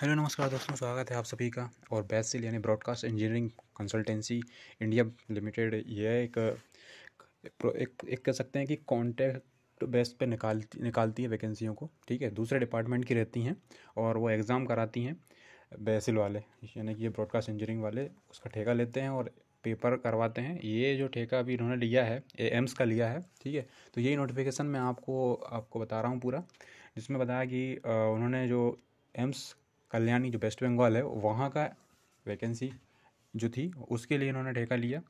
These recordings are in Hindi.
हेलो नमस्कार दोस्तों स्वागत है आप सभी का और बैसिल यानी broadcast engineering consultancy India limited यह एक एक कह सकते हैं कि कॉन्टैक्ट बेस पे निकालती निकालती है वैकेंसियों को ठीक है दूसरे डिपार्टमेंट की रहती हैं और वो एग्ज़ाम कराती हैं बैसिल वाले यानी कि ये ब्रॉडकास्ट इंजीनियरिंग वाले उसका ठेका लेते हैं और पेपर करवाते हैं ये जो ठेका अभी इन्होंने लिया है एम्स का लिया है ठीक है तो यही नोटिफिकेशन मैं आपको आपको बता रहा हूँ पूरा जिसमें बताया कि उन्होंने जो एम्स कल्याणी जो वेस्ट बंगाल है वहाँ का वैकेंसी जो थी उसके लिए इन्होंने ठेका लिया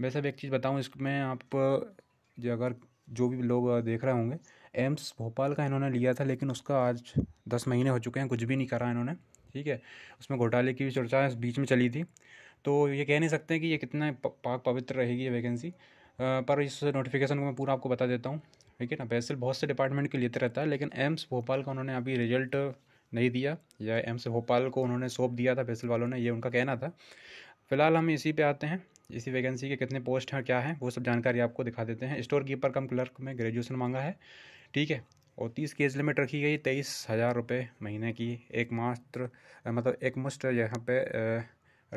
वैसे अब एक चीज़ बताऊँ इसमें आप जो अगर जो भी लोग देख रहे होंगे एम्स भोपाल का इन्होंने लिया था लेकिन उसका आज दस महीने हो चुके हैं कुछ भी नहीं करा इन्होंने ठीक है उसमें घोटाले की भी चर्चा बीच में चली थी तो ये कह नहीं सकते कि ये कितना पाक पवित्र रहेगी ये वैकेंसी पर इस नोटिफिकेशन को मैं पूरा आपको बता देता हूँ ठीक है ना वैसे बहुत से डिपार्टमेंट के लेते तो रहता है लेकिन एम्स भोपाल का उन्होंने अभी रिजल्ट नहीं दिया या एम्स भोपाल को उन्होंने सौंप दिया था फैसल वालों ने ये उनका कहना था फिलहाल हम इसी पे आते हैं इसी वैकेंसी के कितने पोस्ट हैं क्या है वो सब जानकारी आपको दिखा देते हैं स्टोर कीपर कम क्लर्क में ग्रेजुएशन मांगा है ठीक है और तीस की एज लिमिट रखी गई तेईस हज़ार रुपये महीने की एक मात्र मतलब एक मुस्ट यहाँ पे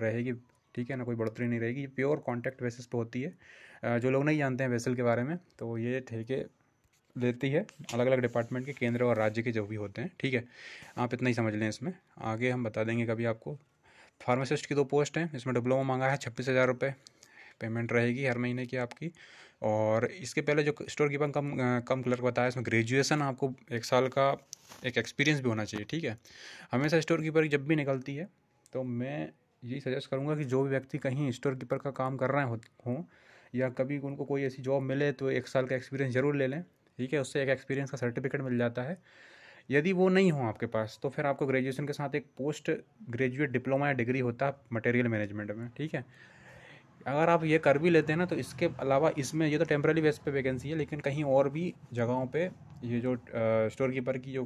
रहेगी ठीक है ना कोई बढ़ोतरी नहीं रहेगी प्योर कॉन्टैक्ट बेसिस पे होती है जो लोग नहीं जानते हैं वेसल के बारे में तो ये ठेके देती है अलग अलग डिपार्टमेंट के केंद्र और राज्य के जो भी होते हैं ठीक है आप इतना ही समझ लें इसमें आगे हम बता देंगे कभी आपको फार्मासिस्ट की दो पोस्ट हैं इसमें डिप्लोमा मांगा है छब्बीस हज़ार रुपये पेमेंट रहेगी हर महीने की आपकी और इसके पहले जो store keeper cum cum clerk बताया इसमें ग्रेजुएसन आपको एक साल का एक एक्सपीरियंस भी होना चाहिए ठीक है हमेशा स्टोर कीपर जब भी निकलती है तो मैं यही सजेस्ट करूँगा कि जो भी व्यक्ति कहीं स्टोर कीपर का काम कर रहे हों या कभी उनको कोई ऐसी जॉब मिले तो एक साल का एक्सपीरियंस ज़रूर ले लें ठीक है उससे एक एक्सपीरियंस का सर्टिफिकेट मिल जाता है यदि वो नहीं हो आपके पास तो फिर आपको ग्रेजुएशन के साथ एक पोस्ट ग्रेजुएट डिप्लोमा या डिग्री होता है मटेरियल मैनेजमेंट में ठीक है अगर आप ये कर भी लेते हैं ना तो इसके अलावा इसमें ये तो टेम्प्रेरी बेस पे वैकेंसी है लेकिन कहीं और भी जगहों पे ये जो स्टोर कीपर की जो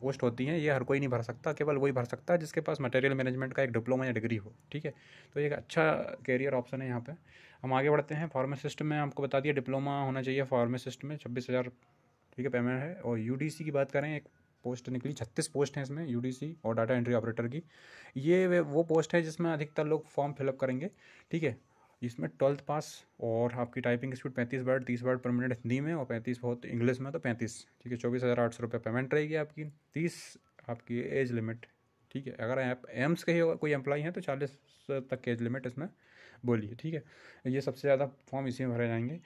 पोस्ट होती हैं ये हर कोई नहीं भर सकता केवल वही भर सकता है जिसके पास मटेरियल मैनेजमेंट का एक डिप्लोमा या डिग्री हो ठीक है तो एक अच्छा कैरियर ऑप्शन है यहाँ पर हम आगे बढ़ते हैं फार्मासिस्ट में आपको बता दिया डिप्लोमा होना चाहिए फार्मासिस्ट में छब्बीस हज़ार ठीक है पेमेंट है और यू की बात करें एक पोस्ट निकली छत्तीस पोस्ट हैं इसमें यू और डाटा एंट्री ऑपरेटर की ये वो पोस्ट है जिसमें अधिकतर लोग फॉर्म फिलअप करेंगे ठीक है इसमें ट्वेल्थ पास और आपकी टाइपिंग स्पीड पैंतीस वर्ड तीस वर्ड पर मिनट हिंदी में और पैंतीस बहुत इंग्लिश में तो पैंतीस ठीक है चौबीस हज़ार आठ सौ रुपये पेमेंट रहेगी आपकी तीस आपकी एज लिमिट ठीक है अगर आप एम्स के ही कोई एम्प्लॉई हैं तो चालीस तक की एज लिमिट इसमें बोलिए ठीक है ये सबसे ज़्यादा फॉर्म इसी में भरे जाएंगे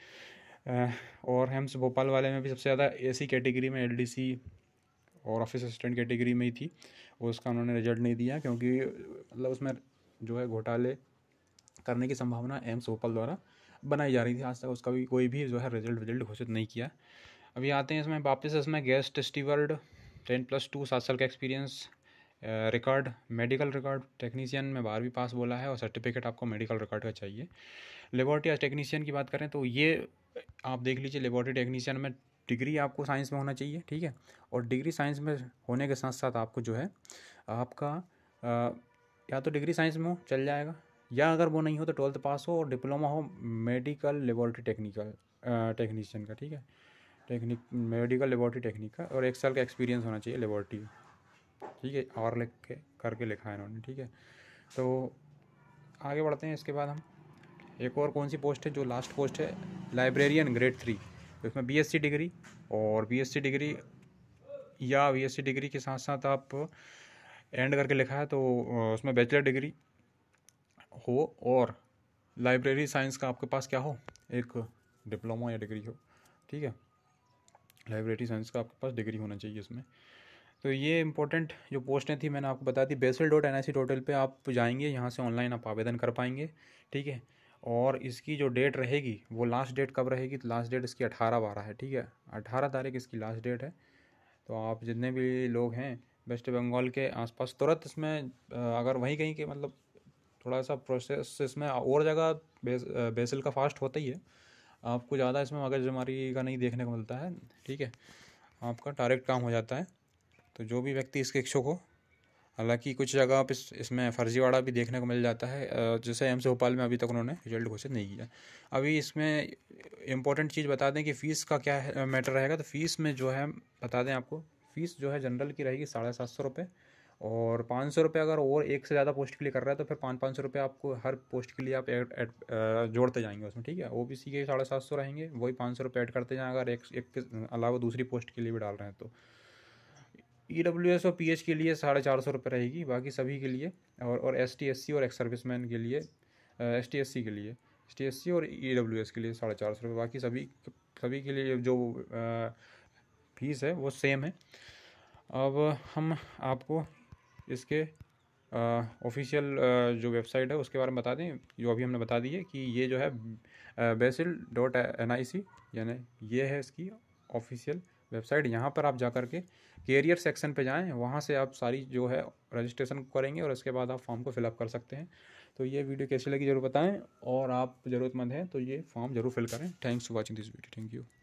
और हेम्स भोपाल वाले में भी सबसे ज़्यादा ए कैटेगरी में एल और ऑफिस असिस्टेंट कैटेगरी में ही थी और उसका उन्होंने रिजल्ट नहीं दिया क्योंकि मतलब उसमें जो है घोटाले करने की संभावना एम्स भोपाल द्वारा बनाई जा रही थी आज तक उसका भी कोई भी जो है रिजल्ट रिजल्ट घोषित नहीं किया अभी आते हैं इसमें वापस इसमें guest steward ten plus two सात साल का experience record medical record technician में बारहवीं पास बोला है और सर्टिफिकेट आपको मेडिकल रिकॉर्ड का चाहिए लेबॉर्ट्री टेक्नीशियन की बात करें तो ये आप देख लीजिए लेबॉर्ट्री टेक्नीशियन में डिग्री आपको साइंस में होना चाहिए ठीक है और डिग्री साइंस में होने के साथ साथ आपको जो है आपका आ, या तो डिग्री साइंस में हो चल जाएगा या अगर वो नहीं हो तो ट्वेल्थ पास हो और डिप्लोमा हो मेडिकल लेबॉर्ट्री टेक्निकल टेक्नीशियन का ठीक है टेक्निक मेडिकल लेबॉर्ट्री टेक्निक का और एक साल का एक्सपीरियंस होना चाहिए लेबॉर्ट्री ठीक है और लिख के करके लिखा है इन्होंने ठीक है तो आगे बढ़ते हैं इसके बाद हम एक और कौन सी पोस्ट है जो लास्ट पोस्ट है लाइब्रेरियन ग्रेड थ्री तो इसमें बीएससी डिग्री और बीएससी डिग्री या बीएससी डिग्री के साथ साथ आप एंड करके लिखा है तो उसमें बैचलर डिग्री हो और लाइब्रेरी साइंस का आपके पास क्या हो एक डिप्लोमा या डिग्री हो ठीक है लाइब्रेरी साइंस का आपके पास डिग्री होना चाहिए इसमें तो ये इंपॉर्टेंट जो पोस्टें थी मैंने आपको बता दी BECIL dot N I C total पर आप जाएंगे यहाँ से ऑनलाइन आप आवेदन कर पाएंगे ठीक है और इसकी जो डेट रहेगी वो लास्ट डेट कब रहेगी तो लास्ट डेट इसकी अठारह बारह है ठीक है अठारह तारीख इसकी लास्ट डेट है तो आप जितने भी लोग हैं वेस्ट बंगाल के आसपास तुरंत इसमें अगर वहीं कहीं के मतलब थोड़ा सा प्रोसेस इसमें और जगह बेस, बेसल का फास्ट होता ही है आपको ज़्यादा इसमें मगजमारी का नहीं देखने को मिलता है ठीक है आपका डायरेक्ट काम हो जाता है तो जो भी व्यक्ति इसके इच्छुक हो हालांकि कुछ जगह पर इस, इसमें फर्जीवाड़ा भी देखने को मिल जाता है जैसे एम्स भोपाल में अभी तक उन्होंने रिजल्ट घोषित नहीं किया अभी इसमें इम्पोर्टेंट चीज़ बता दें कि फ़ीस का क्या है, मैटर रहेगा तो फ़ीस में जो है बता दें आपको फ़ीस जो है जनरल की रहेगी साढ़े सात सौ रुपये और पाँच सौ रुपये अगर और एक से ज़्यादा पोस्ट के लिए कर रहा है तो फिर पाँच पाँच सौ रुपये आपको हर पोस्ट के लिए आप एड एड जोड़ते जाएंगे उसमें ठीक है ओ बी सी के साढ़े सात सौ रहेंगे वही पाँच सौ रुपये ऐड करते जाएँ अगर एक एक के अलावा दूसरी पोस्ट के लिए भी डाल रहे हैं तो ई डब्ल्यू एस और पी एच के लिए साढ़े चार सौ रुपये रहेगी बाकी सभी के लिए और और एस टी एस सी और एक्स सर्विस मैन के लिए एस टी एस सी के लिए एस टी एस सी और ई डब्ल्यू एस के लिए साढ़े चार सौ रुपये बाकी सभी सभी के लिए जो फीस है वो सेम है अब हम आपको इसके ऑफिशियल जो वेबसाइट है उसके बारे में बता दें जो अभी हमने बता दी है कि ये जो है BECIL dot N I C यानी ये है इसकी ऑफिशियल वेबसाइट यहाँ पर आप जा कर के कैरियर सेक्शन पे जाएं वहाँ से आप सारी जो है रजिस्ट्रेशन करेंगे और उसके बाद आप फॉर्म को फिलअप कर सकते हैं तो ये वीडियो कैसी लगी जरूर बताएं और आप ज़रूरतमंद हैं तो ये फॉर्म जरूर फिल करें thanks for watching this video thank you